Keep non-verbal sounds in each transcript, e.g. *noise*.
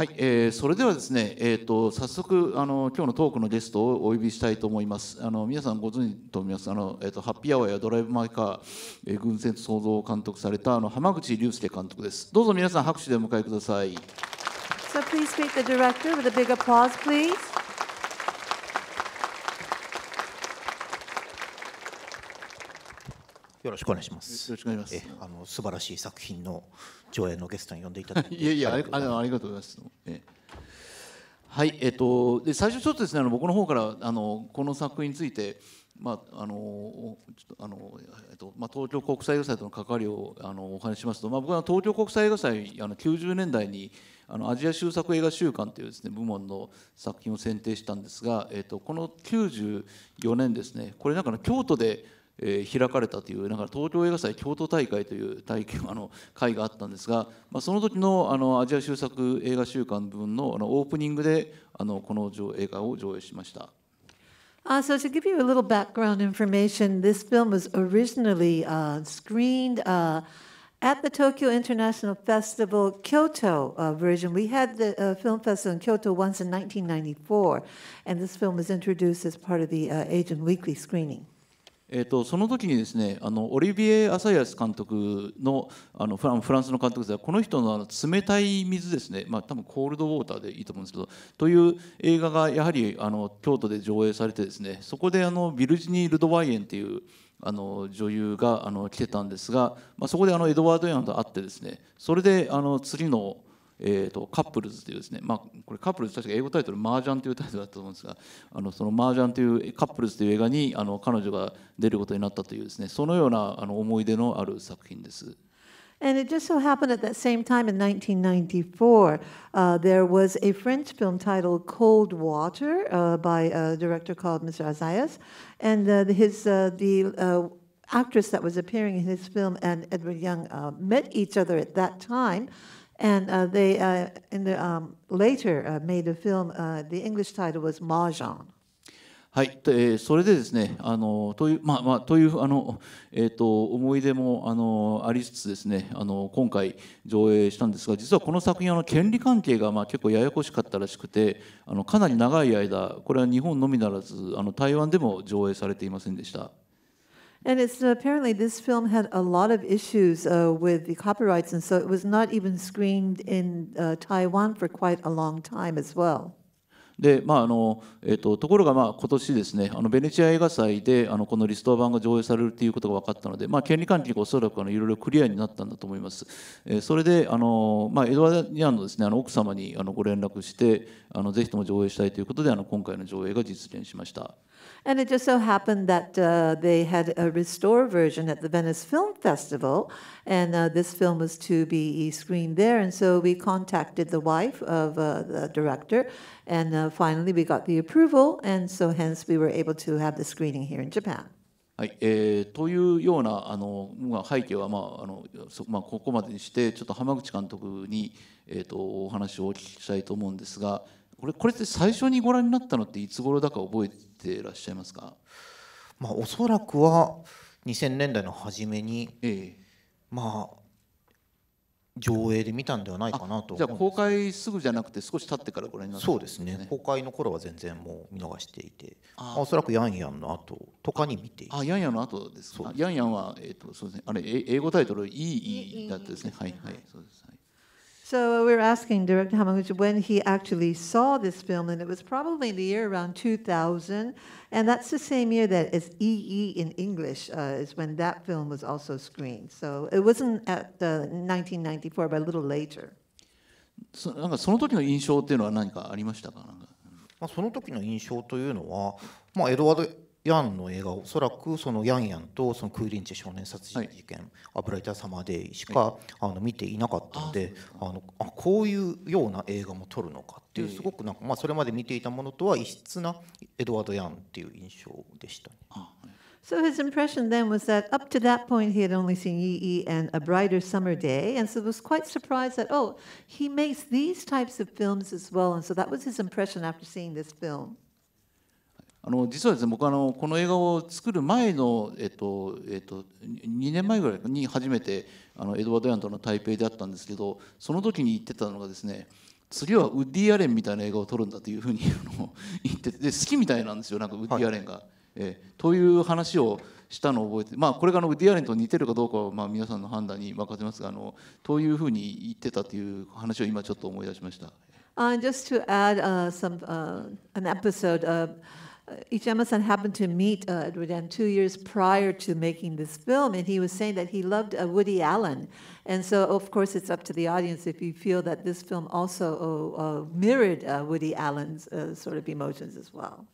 はい、えー、それではですね、えーと、早速あの今日のトークのゲストをお呼びしたいと思います。あの皆さんご存知と思いますあの、えーと、ハッピーアワーやドライブ・マイ・カー、えー、軍船創造を監督されたあの浜口竜介監督です。どうぞ皆さん拍手でお迎えください。So please greet the director with a big applause, please. よろしくお願いします。よろしくお願いします。あの素晴らしい作品の上映のゲストに呼んでいただいて、いやいやありありがとうございます。えはい、えっとで最初ちょっとですねあの僕の方からあのこの作品について。まああのちょっとあのえっとまあ、東京国際映画祭との関わりをあのお話しますと、まあ、僕は東京国際映画祭あの九十年代にあのアジア修作映画週間というです、ね、部門の作品を選定したんですが、えっと、この94年ですねこれなんかの京都でえー、開かれたというなんか東京映画祭京都大会という体あの会があったんですが、まあ、その時のあのアジア周作映画週間分のあのオープニングであのこの上映画を上映しました。Uh, so, to give you a little background information, this film was originally uh, screened uh, at the Tokyo International Festival Kyoto uh, version. We had the uh, film festival in Kyoto once in 1994, and this film was introduced as part of the uh, Asian Weekly screening. えーと、その時にですねあのオリビエ・アサイアス監督のあのフランスの監督ですがこの人のあの冷たい水ですね、まあ、多分コールドウォーターでいいと思うんですけどという映画がやはりあの京都で上映されてですねそこであのビルジニー・ルドワイエンというあの女優があの来てたんですが、まあ、そこであのエドワード・ヤンと会ってですねそれであの次のえーと、カップルズというですね、まあ、これカップルズ確か英語タイトル「マージャン」というタイトルだったと思うんですがあのその「マージャン」というカップルズという映画にあの彼女が出ることになったというですねそのようなあの思い出のある作品です。And it just so happened at that same time in 1994, uh, there was a French film titled Cold Water uh, by a director called Mr. Azayas. And uh, his, the actress that was appearing in his film and Edward Young met each other at that time. And uh, they, uh, in the, um, later uh, made a film, uh, the English title was Mahjong. はい、えー、それでですね、あのというまあまあというあのえっ、ー、と思い出もあのありつつですね、あの今回上映したんですが、実はこの作品あの権利関係がまあ結構ややこしかったらしくて、あのかなり長い間これは日本のみならずあの台湾でも上映されていませんでした。And it's apparently this film had a lot of issues uh, with the copyrights, and so it was not even screened in uh, Taiwan for quite a long time as well. でまああのえーと、ところが、まあ、今年ですねあのベネチア映画祭であのこのリストア版が上映されるということが分かったので、まあ、権利関係がおそらくあのいろいろクリアになったんだと思います、えー、それであの、まあ、エドワード・ニアンのです、ね、あの奥様にあのご連絡してあのぜひとも上映したいということであの今回の上映が実現しました。And it just so happened that uh, they had a restore version at the Venice Film Festival, and uh, this film was to be screened there. And so we contacted the wife of uh, the director, and uh, finally we got the approval, and so hence we were able to have the screening here in Japan. はいえー、というようなあの、まあ、背景は、まああのまあ、ここまでにしてちょっと浜口監督に、えーと、とお話をお聞きしたいと思うんですが。Eh, これこれって最初にご覧になったのっていつ頃だか覚えてらっしゃいますか、まあ、おそらくは2000年代の初めに、ええ、まあ上映で見たんではないかなとじゃあ公開すぐじゃなくて少し経ってからご覧になった、ね、そうですね公開の頃は全然もう見逃していてあおそらくヤンヤンの後とかに見てあヤンヤンの後ですかヤンヤンは、えーとそうですね、あれ英語タイトル「いいいい」だったですねはいはいそうです、はい So we were asking Director Hamaguchi when he actually saw this film, and it was probably in the year around 2000, and that's the same year that as EE in English uh, is when that film was also screened. So it wasn't at the 1994, but a little later. そなんかその時の印象っていうのは何かありましたかなんか、まあ、その時の印象というのは、まあ、エドワード・ヤンの映画おそらくそのヤンヤンとそのクーリンチェ少年殺人事件、はい、マーデでしか、あの見ていなかったんであのあこういうような映画も撮るのかっていうすごくなんか、まあ、それまで見ていたものとは異質なエドワード・ヤンっていう印象でした、ね。So his impression then was that up to that point he had only seen Yi Yi and A Brighter Summer Day, and so was quite surprised that, oh, he makes these types of films as well. And so that was his impression after seeing this film. あの実はですね僕あのこの映画を作る前の、えっとえっと、2年前ぐらいに初めてあのエドワード・ヤンとの台北であったんですけどその時に言ってたのがですね次はウッディ・アレンみたいな映画を撮るんだというふうに言ってで好きみたいなんですよなんかウッディ・アレンが。はい、えという話をしたのを覚えて、まあ、これがあのウッディ・アレンと似てるかどうかはまあ皆さんの判断に任せますがあのというふうに言ってたという話を今ちょっと思い出しました。Uh, just to add uh, some, uh, an episode, uh, Ichiyama-san happened to meet uh, Edward Dan two years prior to making this film, and he was saying that he loved uh, Woody Allen. And so, of course, it's up to the audience if you feel that this film also uh, uh mirrored uh, Woody Allen's uh, sort of emotions as well.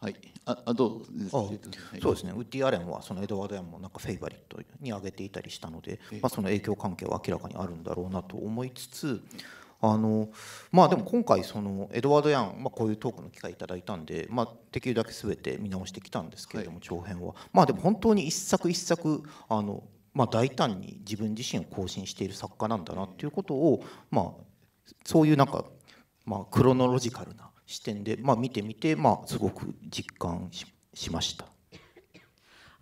はい、ああどうそうですね、ウッディ・アレンはそのエドワード・ヤンもなんかフェイバリットに挙げていたりしたので、まあ、その影響関係は明らかにあるんだろうなと思いつつ、あのまあでも今回そのエドワード・ヤン、まあ、こういうトークの機会いただいたんで、まあ、できるだけ全て見直してきたんですけれども、長編はまあでも本当に一作一作あの、まあ、大胆に自分自身を更新している作家なんだなっていうことを、まあ、そういうなんか、まあ、クロノロジカルな視点で、まあ、見てみて、まあ、すごく実感しました。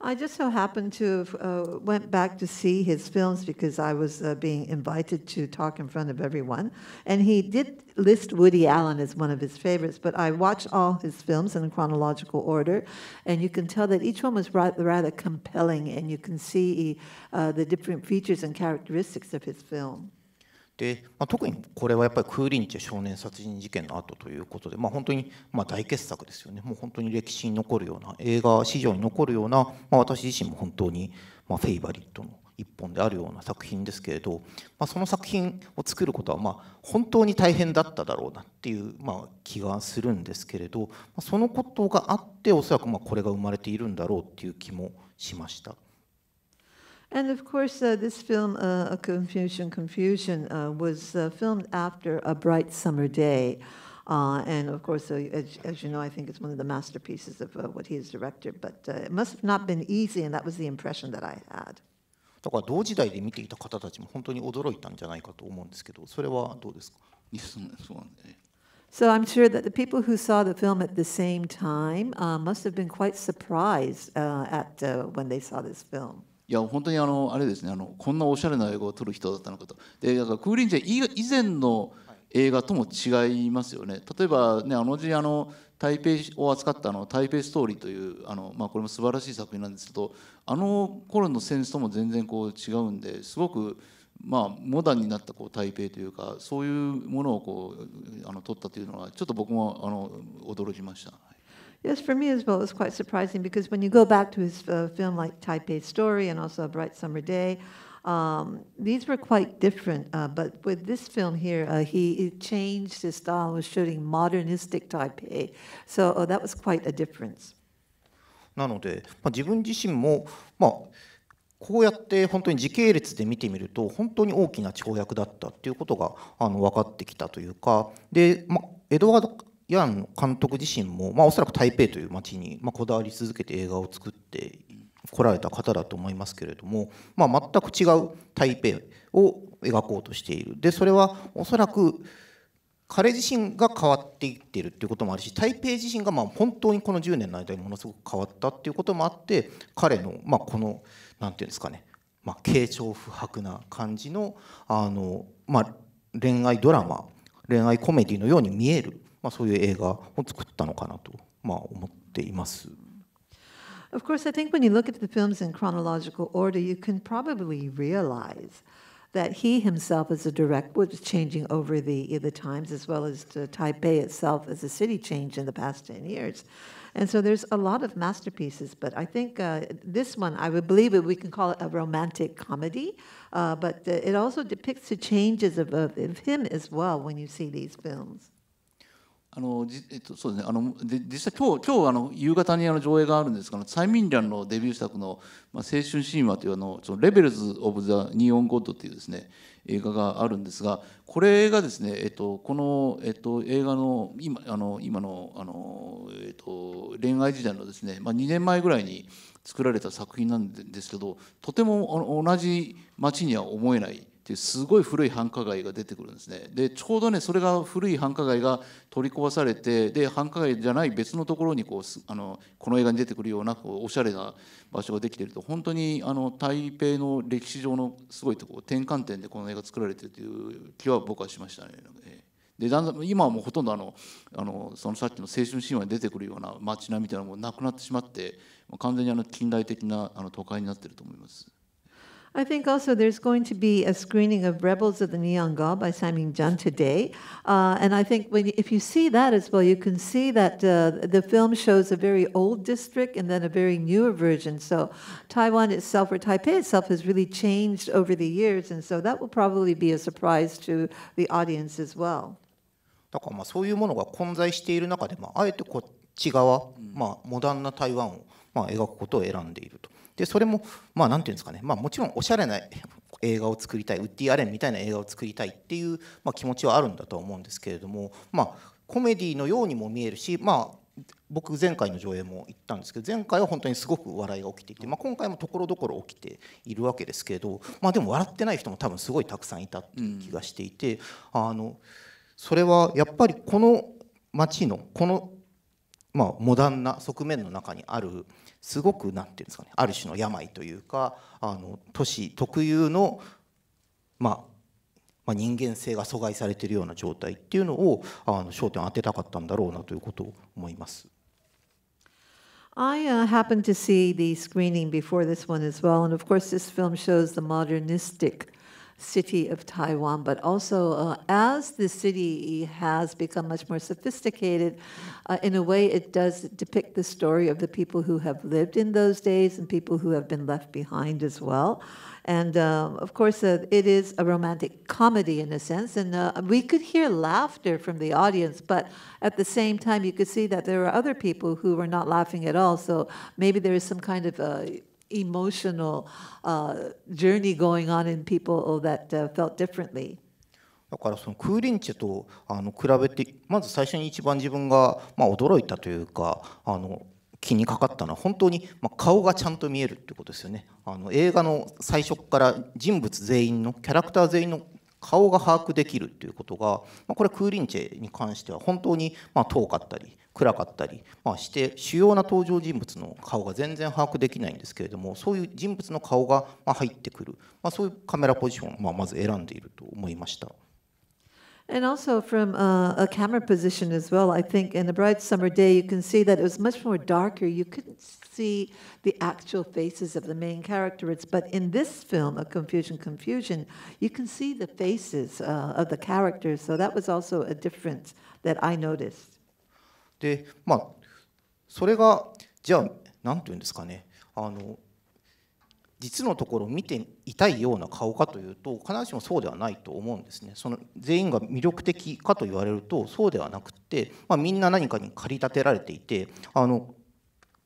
I just so happened to have, uh, went back to see his films because I was uh, being invited to talk in front of everyone, and he did list Woody Allen as one of his favorites. But I watched all his films in chronological order, and you can tell that each one was rather compelling, and you can see uh, the different features and characteristics of his film. で、まあ、特にこれはやっぱりクーリンチェ少年殺人事件の後ということで、まあ、本当にま大傑作ですよねもう本当に歴史に残るような映画史上に残るような、まあ、私自身も本当にまフェイバリットの一本であるような作品ですけれど、まあ、その作品を作ることはま本当に大変だっただろうなっていうま気がするんですけれどそのことがあっておそらくまこれが生まれているんだろうっていう気もしました。And of course, uh, this film, uh, A Confusion, Confusion, uh, was uh, filmed after a bright summer day. Uh, and of course, uh, as, as, you know, I think it's one of the masterpieces of what he has directed, but it must have not been easy, and that was the impression that I had. だから同時代で見ていた方たちも本当に驚いたんじゃないかと思うんですけど、それはどうですかそうなんで、ね So I'm sure that the people who saw the film at the same time must have been quite surprised at uh, when they saw this film. いや本当にあのあれですねあのこんなおしゃれな映画を撮る人だったのかとでだからクーリンジェ以前の映画とも違いますよね例えばねあの時あの台北を扱ったあの台北ストーリーというあの、まあ、これも素晴らしい作品なんですけどあの頃のセンスとも全然こう違うんですごくまあ、モダンになったこう台北というかそういうものをこうあの撮ったというのはちょっと僕もあの驚きました。Yes, for me as well, it was quite surprising because when you go back to his uh, film like Taipei Story and also A Bright Summer Day, um, these were quite different. Uh, but with this film here, uh, he, he, changed his style and was shooting modernistic Taipei. So oh, that was quite a difference. なので、まあ、自分自身も、まあ、こうやって本当に時系列で見てみると本当に大きな跳躍だったっていうことがあの分かってきたというかで、まあ、エドワード・イアン監督自身も、まあ、おそらく台北という街に、まあ、こだわり続けて映画を作ってこられた方だと思いますけれども、まあ、全く違う台北を描こうとしているでそれはおそらく彼自身が変わっていっているっていうこともあるし台北自身がまあ本当にこの10年の間にものすごく変わったっていうこともあって彼のまあこの何て言うんですかねまあ軽調不白な感じのあのまあ恋愛ドラマ恋愛コメディのように見えるまあ、そういう映画を作ったのかなと、まあ、思っています。Of course, I think when you look at the films in chronological order, you can probably realize that he himself as a director was changing over the, the times as well as to Taipei itself as a city change in the past 10 years. And so there's a lot of masterpieces, but I think uh, this one, I would believe it, we can call it a romantic comedy, uh, but it also depicts the changes of, of him as well when you see these films. あのじえっと、そうですねあので実際今日今日あの夕方にあの上映があるんですが催眠蘭のデビュー作の「まあ、青春神話」というあの「そのレベルズ・オブ・ザ・ニオン・ゴッド」というですね映画があるんですがこれがですね、えっと、この、えっと、映画の今あの今のあの、えっと、恋愛時代のですね、まあ、二年前ぐらいに作られた作品なんですけどとても同じ町には思えない。っていうすごい古い繁華街が出てくるんですねでちょうどねそれが古い繁華街が取り壊されてで繁華街じゃない別のところにこうあのこの映画に出てくるようなこうおしゃれな場所ができてると本当にあの台北の歴史上のすごいとこ転換点でこの映画作られてるという気は僕はしましたね。でだんだん今はもうほとんどあのあのそのさっきの青春神話に出てくるような街並みみたいなのもなくなってしまって完全にあの近代的なあの都会になってると思います。I think also there's going to be a screening of Rebels of the Neon God by Simon Jun today. Uh, and I think when, if you see that as well, you can see that uh, the film shows a very old district and then a very newer version. So Taiwan itself, or Taipei itself, has really changed over the years. And so that will probably be a surprise to the audience as well. だからまあそういうものが混在している中で、まあ、あえてこっち側、まあ、モダンな台湾をまあ描くことを選んでいると。でそれもまあ何て言うんですかね、まあ、もちろんおしゃれな映画を作りたいウッディ・アレンみたいな映画を作りたいっていう、まあ、気持ちはあるんだとは思うんですけれども、まあ、コメディのようにも見えるし、まあ、僕前回の上映も行ったんですけど前回は本当にすごく笑いが起きていて、まあ、今回もところどころ起きているわけですけど、まあ、でも笑ってない人も多分すごいたくさんいたっていう気がしていて、うん、あのそれはやっぱりこの街のこの、まあ、モダンな側面の中にある。すごくんていうんですかねある種の病というかあの都市特有の、まあ、まあ、人間性が阻害されているような状態っていうのをあの焦点を当てたかったんだろうなということを思います。I uh, happened to see the screening before this one as well, and of course, this film shows the modernistic city of Taiwan, but also uh, as the city has become much more sophisticated, uh, in a way it does depict the story of the people who have lived in those days and people who have been left behind as well. And uh, of course, uh, it is a romantic comedy in a sense, and uh, we could hear laughter from the audience, but at the same time, you could see that there are other people who were not laughing at all. So maybe there is some kind of uh, emotional uh, journey going on in people that uh, felt differently. だからそのクーリンチェとあの比べてまず最初に一番自分がまあ驚いたというかあの気にかかったのは本当に、まあ、顔がちゃんと見えるってことですよねあの映画の最初から人物全員のキャラクター全員の顔が把握できるっていうことが、まあ、これクーリンチェに関しては本当にま遠かったり暗かったり、まあ、して主要な登場人物の顔が全然把握できないんですけれどもそういう人物の顔が入ってくる、まあ、そういうカメラポジションをままず選んでいると思いました。And also from uh, a camera position as well, I think in a bright summer day, you can see that it was much more darker. You couldn't see the actual faces of the main characters, but in this film, A Confusion, Confusion, you can see the faces uh, of the characters. So that was also a difference that I noticed. で、まあ、それが、じゃあ、なんていうんですかね、あの、実のところ見ていたいような顔かというと必ずしもそうではないと思うんですねその全員が魅力的かと言われるとそうではなくて、まあ、みんな何かに駆り立てられていてあの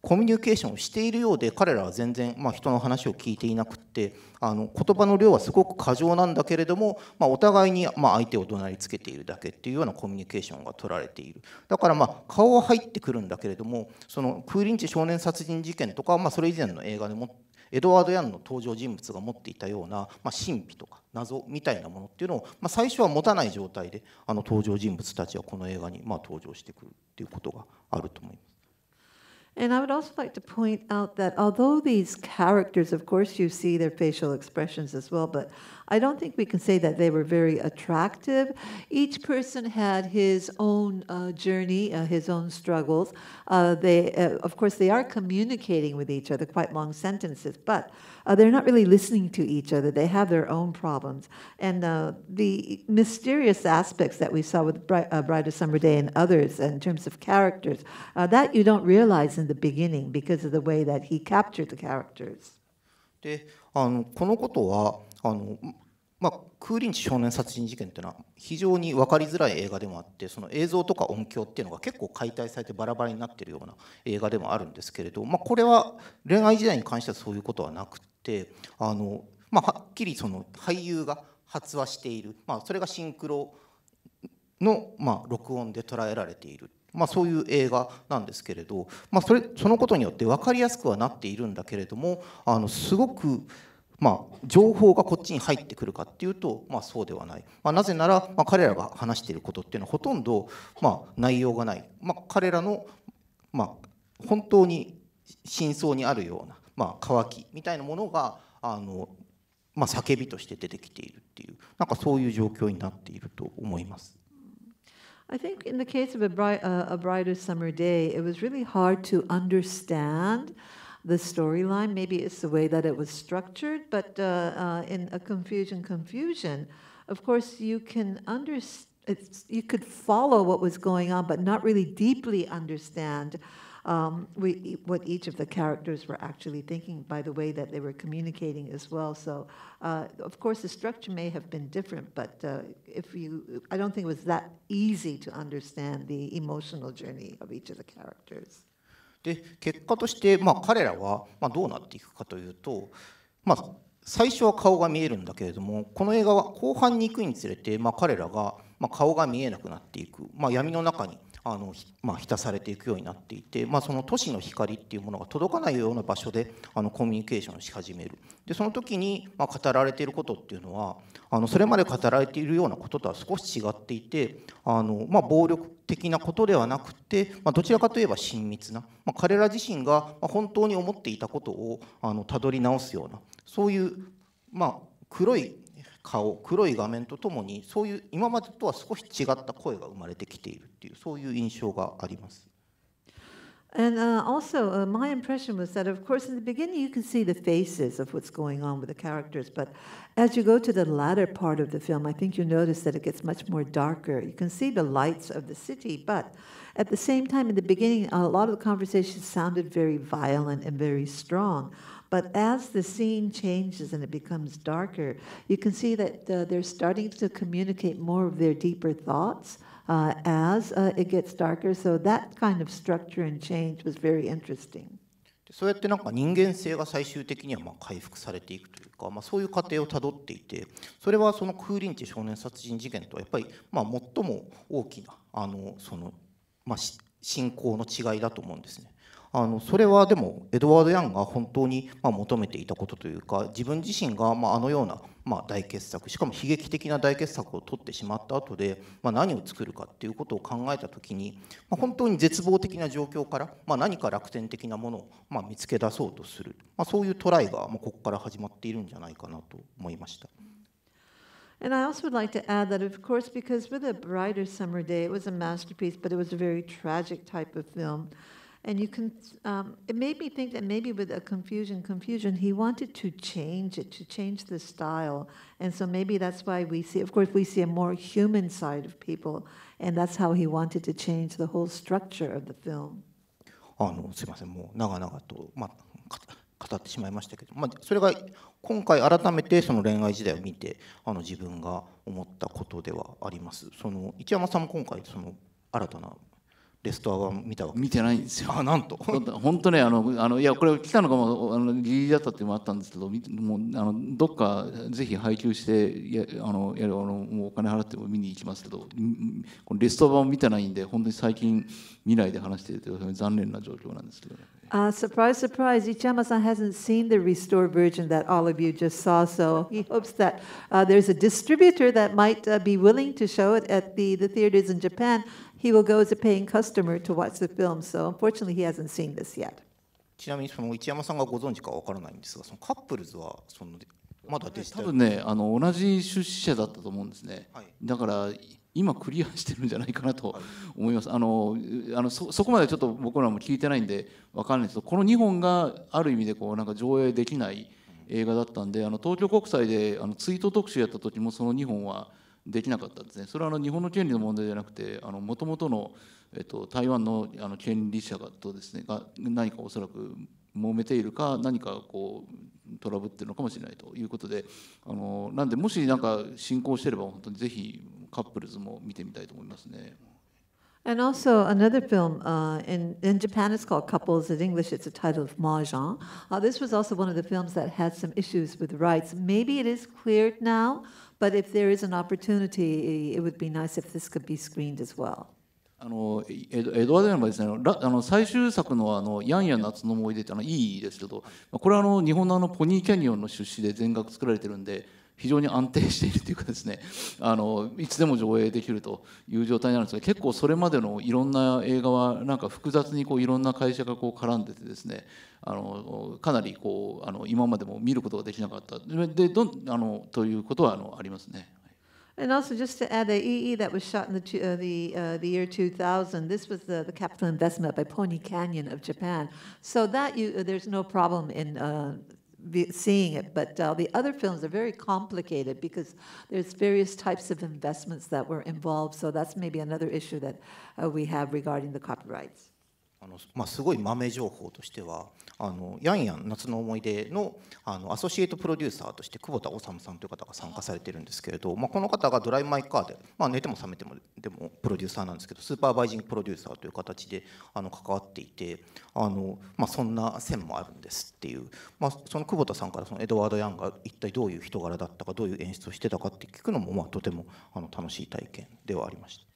コミュニケーションをしているようで彼らは全然、まあ、人の話を聞いていなくってあの言葉の量はすごく過剰なんだけれども、まあ、お互いに、まあ、相手を怒鳴りつけているだけっていうようなコミュニケーションが取られているだから、まあ、顔は入ってくるんだけれどもそのクーリンチ少年殺人事件とかまあ、それ以前の映画でもエドワード・ヤンの登場人物が持っていたような、まあ、神秘とか謎みたいなものっていうのを、まあ、最初は持たない状態であの登場人物たちはこの映画にまあ登場してくるっていうことがあると思います。And I would also like to point out that although these characters, of course, you see their facial expressions as well, but I don't think we can say that they were very attractive. Each person had his own uh, journey, uh, his own struggles. Uh, they, uh, of course, they are communicating with each other, quite long sentences, but uh, they're not really listening to each other. They have their own problems. And the mysterious aspects that we saw with Bright, Brighter Summer Day and others in terms of characters, that you don't realize in the beginning because of the way that he captured the characters. であのこのことはあのまあ、クーリンチ少年殺人事件っていうのは非常に分かりづらい映画でもあってその映像とか音響っていうのが結構解体されてバラバラになってるような映画でもあるんですけれど、まあ、これは恋愛時代に関してはそういうことはなくてあの、まあ、はっきりその俳優が発話している、まあ、それがシンクロの、まあ、録音で捉えられているまあ、そういう映画なんですけれど、まあ、それそのことによって分かりやすくはなっているんだけれどもあのすごくまあ、情報がこっちに入ってくるかっていうと、まあ、そうではない、まあ、なぜなら、まあ、彼らが話していることっていうのはほとんど、まあ、内容がない、まあ、彼らの、まあ、本当に真相にあるような、まあ、渇きみたいなものがあの、まあ、叫びとして出てきているっていうなんかそういう状況になっていると思います。I think in the case of a, bright, uh, a brighter summer day, it was really hard to understand the storyline. Maybe it's the way that it was structured, but uh, uh, in a confusion, confusion. Of course, you can understand. you could follow what was going on, but not really deeply understand um, we, what each of the characters were actually thinking by the way that they were communicating as well. So, uh, of course, the structure may have been different, but uh, if you, I don't think it was that easy to understand the emotional journey of each of the characters. で結果として、まあ、彼らは、まどうなっていくかというと、まあ、最初は顔が見えるんだけれどもこの映画は後半に行くにつれて、まあ、彼らが、ま顔が見えなくなっていく、ま闇の中にあのまあ、浸されていくようになっていて、まあ、その都市の光っていうものが届かないような場所であのコミュニケーションし始めるでその時に、ま語られていることっていうのはあのそれまで語られているようなこととは少し違っていてあの、まあ、暴力的なことではなくて、まどちらかといえば親密な、ま彼ら自身が本当に思っていたことをあのたどり直すようなそういう、まあ、黒い顔黒い画面とともにそういう今までとは少し違った声が生まれてきているっていうそういう印象があります。And uh, also, uh, my impression was that, of course, in the beginning, you can see the faces of what's going on with the characters, but as you go to the latter part of the film, I think you notice that it gets much more darker. You can see the lights of the city, but at the same time, in the beginning, a lot of the conversations sounded very violent and very strong. But as the scene changes and it becomes darker, you can see that uh, they're starting to communicate more of their deeper thoughts uh, as uh, it gets darker. So that kind of structure and change was very interesting. そうやってなんか人間性が最終的にはまあ回復されていくというか、まあ、そういう過程をたどっていてそれはその空林地少年殺人事件とはやっぱりまあ最も大きなあのその、まあ、信仰の違いだと思うんですね。あのそれはでもエドワード・ヤンが本当にま求めていたことというか自分自身がまあのようなま大傑作しかも悲劇的な大傑作を取ってしまった後でま何を作るかっていうことを考えた時にま本当に絶望的な状況からま何か楽天的なものをま見つけ出そうとするまそういうトライがまここから始まっているんじゃないかなと思いました。And I also would like to add that, of course, because with a brighter summer day, it was a masterpiece, but it was a very tragic type of film. And you can, um, it made me think that maybe with a confusion, confusion, he wanted to change it, to change the style. And so maybe that's why we see, of course, we see a more human side of people. And that's how he wanted to change the whole structure of the film. あのすみません、もう長々と、まあ、語ってしまいましたけど、まあ、それが今回改めてその恋愛時代を見てあの自分が思ったことではあります。その一山さんも今回その新たなレストアは見たわけ見てないんですよあなんと本当ねあのあのいやこれ来たのかもあのギリだったっていうのもあったんですけどもうあのどっかぜひ配給してやあのやあのもうお金払っても見に行きますけどこのレストア版見てないんで本当に最近見ないで話してて残念な状況なんですけど、ね。Uh, surprise, surprise, Ichama-san hasn't seen the restored version that all of you just saw, so he hopes that uh, there's a distributor that might uh, be willing to show it at the, the theaters in Japan. he will go as a paying customer to watch the film, so unfortunately he hasn't seen this yet. ちなみにその一山さんがご存知かわからないんですが、そのカップルズはそのまだデジタル多分ね、あの同じ出資者だったと思うんですね。はい、だから今クリアしてるんじゃないかなと思います。あのあのそそこまでちょっと僕らも聞いてないんでわからないですけど、この2本がある意味でこうなんか上映できない映画だったんで、あの東京国際であの追悼特集やった時もその2本は。できなかったんですねそれはあの日本の権利の問題じゃなくてもともとの、えっと、台湾のあの権利者がとですねが何かおそらく揉めているか何かこうトラブってるのかもしれないということであのなんでもしなんか進行してれば本当にぜひカップルズも見てみたいと思いますね。And also another film uh, in, in Japan, it's called Couples. In English, it's a title of Mahjong. Uh, this was also one of the films that had some issues with rights. Maybe it is cleared now, But if there is an opportunity, it would be nice if this could be screened as well. あのエドワード・ヤンはですねあの最終作のあの「ヤンヤン夏の思い出」ってあのいいですけどこれはあの日本のあのポニーキャニオンの出資で全額作られてるんで非常に安定しているというかですねあのいつでも上映できるという状態なんですが結構それまでのいろんな映画はなんか複雑にこういろんな会社がこう絡んでてですねあのかなりこうあの今までも見ることができなかったでどあのということはあのありますね。And also, just to add, a EE that was shot in the two, uh, the uh, the year 2000. This was the, the capital investment by Pony Canyon of Japan. So that you, there's no problem in uh, seeing it. But uh, the other films are very complicated because there's various types of investments that were involved. So that's maybe another issue that uh, we have regarding the copyrights. あのまあ、すごい豆情報としてはあのやんやん夏の思い出のあのアソシエイトプロデューサーとして久保田修さんという方が参加されてるんですけれど、まあ、この方が「ドライマイ・カーで」まあ、寝ても覚めてもでもプロデューサーなんですけどスーパーバイジングプロデューサーという形であの関わっていてあの、まあ、そんな線もあるんですっていう、まあ、その久保田さんからそのエドワード・ヤンが一体どういう人柄だったかどういう演出をしてたかって聞くのも、まあ、とてもあの楽しい体験ではありました。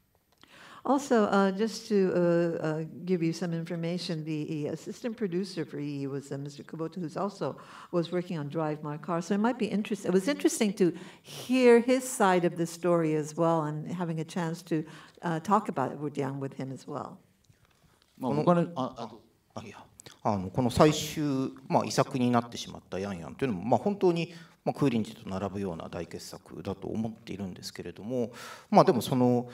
Also, uh, just to uh, uh, give you some information, the assistant producer for EE was uh, Mr. Kubota, who's also was working on Drive My Car. So it might be interesting. It was interesting to hear his side of the story as well, and having a chance to uh, talk about it down with him as well. まあ、僕はね、あ、あ、いや、あのこの最終まあ遺作になってしまったヤンヤンというのもまあ本当にまあ、クーリンジと並ぶような大傑作だと思っているんですけれども、まあ、でもその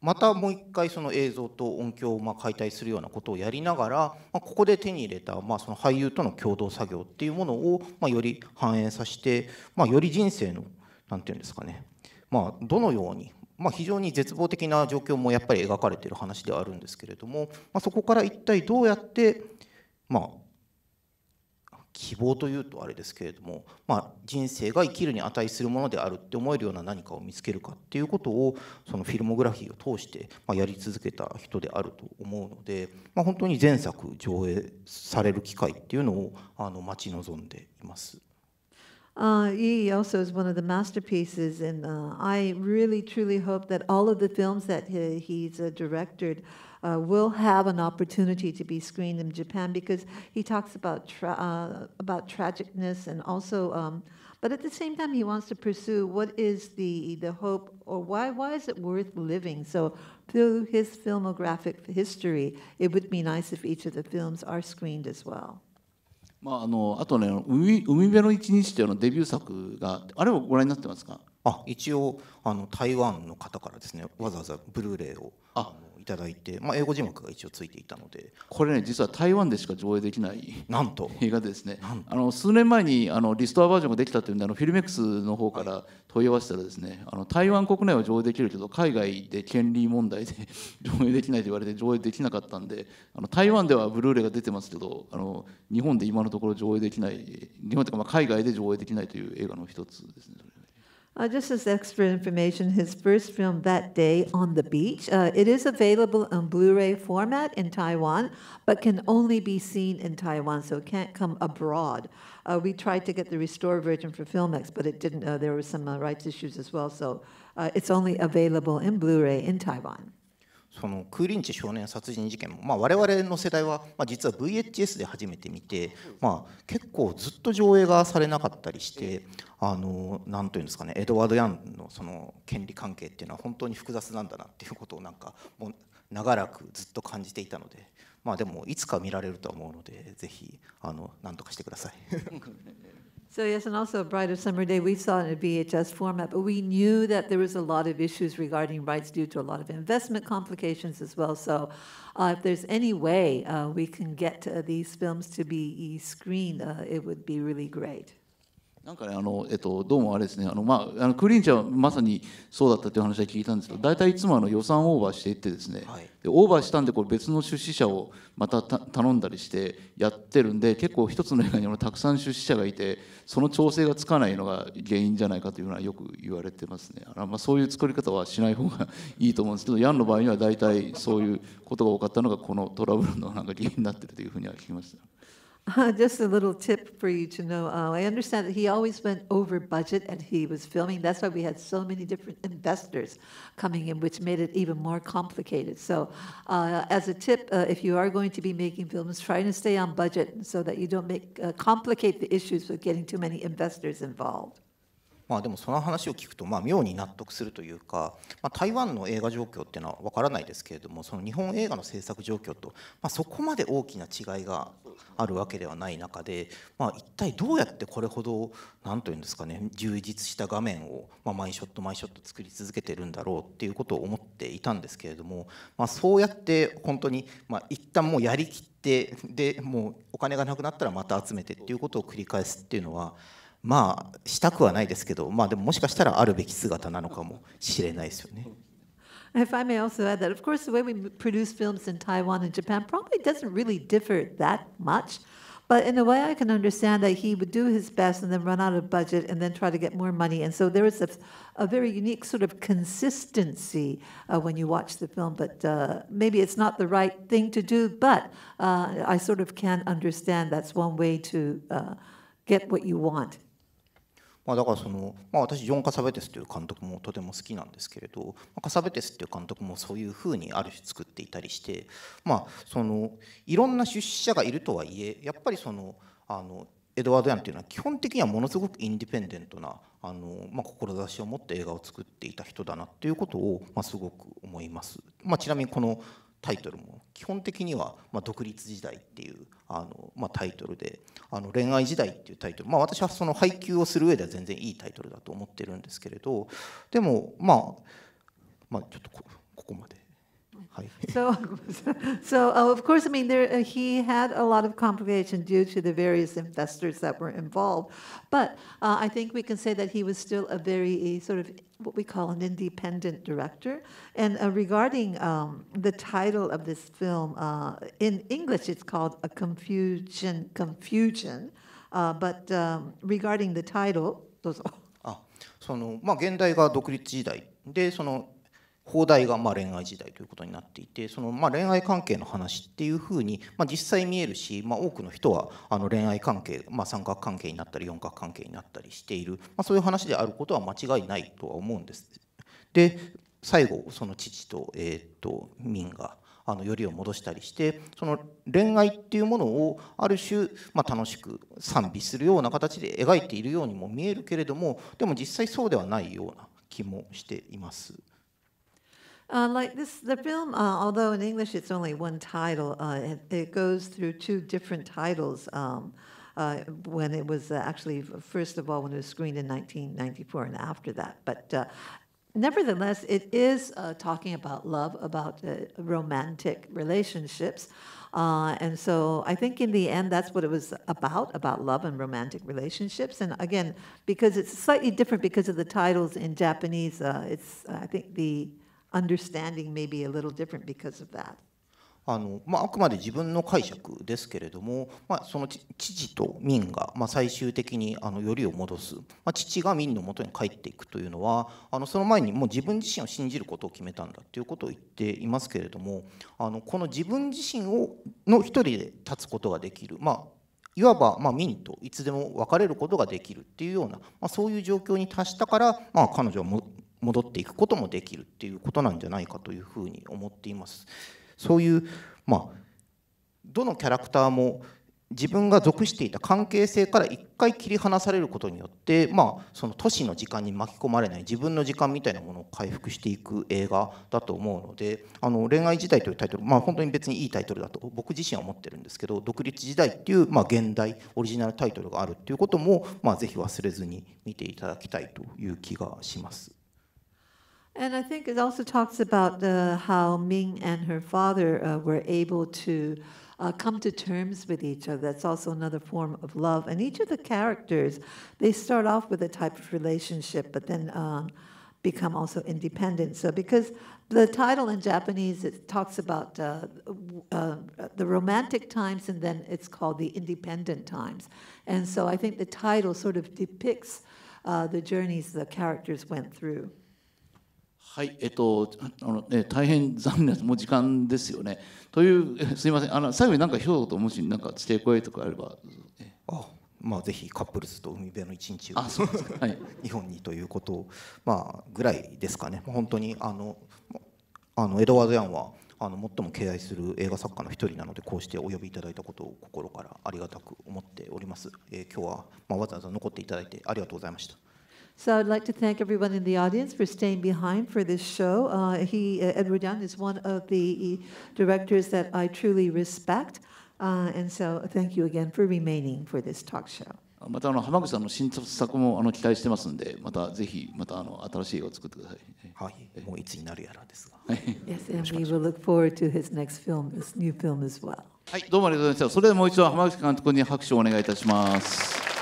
またもう一回その映像と音響をま解体するようなことをやりながら、まここで手に入れた、まあ、その俳優との共同作業っていうものを、まより反映させて、まより人生の何て言うんですかね、まあ、どのように、ま非常に絶望的な状況もやっぱり描かれてる話ではあるんですけれども、まそこから一体どうやって、まあ、希望というとあれですけれども、まあ、人生が生きるに値するものであるって思えるような何かを見つけるかっていうことをそのフィルモグラフィーを通して、まやり続けた人であると思うので、まあ、本当に前作上映される機会っていうのをあの待ち望んでいます。Uh, Yi also is one of the masterpieces, and uh, I really, truly hope that all of the films that he, he's uh, directed uh, will have an opportunity to be screened in Japan because he talks about tra- uh, about tragicness and also. Um, but at the same time, he wants to pursue what is the, the hope or why, why is it worth living? So, through his filmographic history, it would be nice if each of the films are screened as well. まあ、あのあとね海「海辺の一日」というのデビュー作があれをご覧になってますかあ一応あの台湾の方からですねわざわざブルーレイをあただいて、まあ、英語字幕が一応ついていたのでこれね実は台湾でしか上映できないなんと *laughs* 映画ですねあの数年前にあのリストアバージョンができたというんであのフィルメックスの方から問い合わせたらですねあの台湾国内は上映できるけど海外で権利問題で *laughs* 上映できないと言われて上映できなかったんであの台湾ではブルーレイが出てますけどあの日本で今のところ上映できない日本というかまあ海外で上映できないという映画の一つですね。Uh, just as extra information, his first film, That Day on the Beach, uh, it is available in Blu ray format in Taiwan, but can only be seen in Taiwan, so it can't come abroad. Uh, we tried to get the restored version for Filmex, but it didn't. Uh, there were some uh, rights issues as well, so uh, it's only available in Blu ray in Taiwan. そのクーリンチ少年殺人事件も、まあ、我々の世代は、まあ、実は VHS で初めて見て、まあ、結構ずっと上映がされなかったりしてあのなというんですかねエドワード・ヤンのその権利関係っていうのは本当に複雑なんだなっていうことをなんかもう長らくずっと感じていたので、まあ、でもいつか見られるとは思うのでぜひあの何とかしてください。*laughs* So yes, and also a brighter summer day. We saw in a VHS format, but we knew that there was a lot of issues regarding rights due to a lot of investment complications as well. So, uh, if there's any way uh, we can get uh, these films to be screened, uh, it would be really great. なんかねあの、えっと、どうもあれですねあの、まあ、あのクリーンちゃんはまさにそうだったという話は聞いたんですけど大体いつもあの予算オーバーしていってですね、はい、でオーバーしたんでこれ別の出資者をまた頼んだりしてやってるんで結構一つの映画にたくさん出資者がいてその調整がつかないのが原因じゃないかというのはよく言われてますねあまあそういう作り方はしない方がいいと思うんですけどヤンの場合には大体そういうことが多かったのがこのトラブルのなんか原因になってるというふうには聞きました。*laughs* just a little tip for you to know. Uh, I understand that he always went over budget and he was filming. That's why we had so many different investors coming in, which made it even more complicated. So, uh, as a tip, uh, if you are going to be making films, try to stay on budget so that you don't make uh, complicate the issues with getting too many investors involved. まあ、でもその話を聞くとまあ妙に納得するというか、まあ、台湾の映画状況っていうのは分からないですけれどもその日本映画の制作状況と、まあ、そこまで大きな違いがあるわけではない中で、まあ、一体どうやってこれほど何と言うんですかね充実した画面を、まあ、毎ショット毎ショット作り続けてるんだろうっていうことを思っていたんですけれども、まあ、そうやって本当に、まあ、一旦もうやりきってでもうお金がなくなったらまた集めてっていうことを繰り返すっていうのはまあしたくはないですけど、まあ、でももしかしたらあるべき姿なのかもしれないですよね。If I may also add that, of course, the way we produce films in Taiwan and Japan probably doesn't really differ that much. But in a way, I can understand that he would do his best and then run out of budget and then try to get more money. And so there is a, a very unique sort of consistency uh, when you watch the film. But uh, maybe it's not the right thing to do, but uh, I sort of can understand that's one way to get what you want. まあ、だからその、まあ、私ジョン・カサベテスという監督もとても好きなんですけれど、まあ、カサベテスという監督もそういうふうにある種作っていたりして、まあ、そのいろんな出資者がいるとはいえやっぱりそのあのエドワード・ヤンというのは基本的にはものすごくインディペンデントなあの、まあ、志を持って映画を作っていた人だなっていうことを、まあ、すごく思います。まあ、ちなみにこのタイトルも基本的には「ま独立時代」っていうあの、まタイトルで「あの恋愛時代」っていうタイトル、まあ、私はその配給をする上では全然いいタイトルだと思ってるんですけれどでもまあまあちょっとここまで。*laughs* so, so uh, of course, I mean, there, uh, he had a lot of complication due to the various investors that were involved. But uh, I think we can say that he was still a very sort of what we call an independent director. And uh, regarding um, the title of this film, uh, in English, it's called A Confusion Confusion. Uh, but um, regarding the title, どうぞ。あ、そのまあ現代が独立時代でその放題がまあ恋愛時代ということになっていてそのまあ恋愛関係の話っていうふうにまあ実際見えるしまあ多くの人はあの恋愛関係まあ三角関係になったり四角関係になったりしているまあそういう話であることは間違いないとは思うんです。で最後その父と,、えと民があのよりを戻したりしてその恋愛っていうものをある種、まあ、楽しく賛美するような形で描いているようにも見えるけれどもでも実際そうではないような気もしています。Uh, like this, the film, uh, although in English it's only one title, uh, it, it, goes through two different titles um, uh, when it was uh, actually, first of all, when it was screened in 1994 and after that. But uh, nevertheless, it is talking about love, about romantic relationships. Uh, and so I think in the end, that's what it was about about love and romantic relationships. And again, because it's slightly different because of the titles in Japanese, uh, it's, I think, the understanding may be a little different because of that. あのまあ、あくまで自分の解釈ですけれども、まあ、その父と民が、まあ、最終的にあのよりを戻す、まあ、父が民のもとに帰っていくというのはあのその前にもう自分自身を信じることを決めたんだということを言っていますけれどもあのこの自分自身をの一人で立つことができる、まあ、いわばま民といつでも別れることができるっていうような、まそういう状況に達したから、まあ、彼女はも戻っていくこともできるっていうことなんじゃないかというふうに思っています。そういうまあどのキャラクターも自分が属していた関係性から一回切り離されることによって、まあ、その都市の時間に巻き込まれない自分の時間みたいなものを回復していく映画だと思うので「あの恋愛時代」というタイトル、まあ、本当に別にいいタイトルだと僕自身は思ってるんですけど「独立時代」っていう、まあ、現代オリジナルタイトルがあるっていうことも、まあ、ぜひ忘れずに見ていただきたいという気がします。And I think it also talks about uh, how Ming and her father uh, were able to uh, come to terms with each other. That's also another form of love. And each of the characters, they start off with a type of relationship, but then um, become also independent. So, because the title in Japanese it talks about uh, uh, the romantic times, and then it's called the independent times. And so, I think the title sort of depicts uh, the journeys the characters went through. はい、えっと、あの、ね、大変残念です。もう時間ですよね。という、すみません、あの、最後になんかひょうと、もし、なんか、指定声とかあれば。あ、まあ、ぜひカップルズと海辺の一日を。あ、そうですか。はい。*laughs* 日本にということを、まあ、ぐらいですかね。本当に、あの、あの、エドワードヤンは。あの最も敬愛する映画作家の一人なのでこうしてお呼びいただいたことを心からありがたく思っております、えー、今日は、まあ、わざわざ残っていただいてありがとうございました So I'd like to thank everyone in the audience for staying behind for this show. Uh, he, uh, Edward Young, is one of the directors that I truly respect. Uh, and so thank you again for remaining for this talk show. またあの浜口さんの新作もあの期待してますんで、またぜひまたあの新しい映画を作ってください。はい、もういつになるやらですが。yes, and we will look forward to his next film, this new film as well. はい、どうもありがとうございました。それではもう一度浜口監督に拍手をお願いいたします。